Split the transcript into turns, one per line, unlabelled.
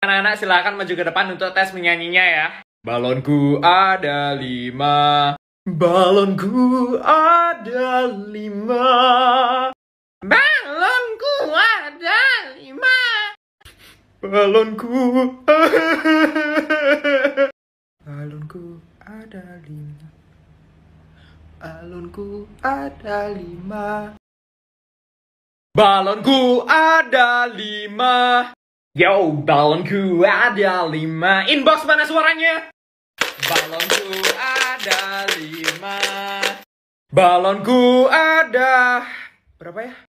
Anak-anak silakan maju ke depan untuk tes menyanyinya ya.
Balonku ada lima, balonku ada lima,
balonku ada lima,
balonku balonku ada lima, balonku ada lima,
balonku ada lima. Yo, balonku ada lima.
Inbox mana suaranya? Balonku ada
lima. Balonku ada berapa ya?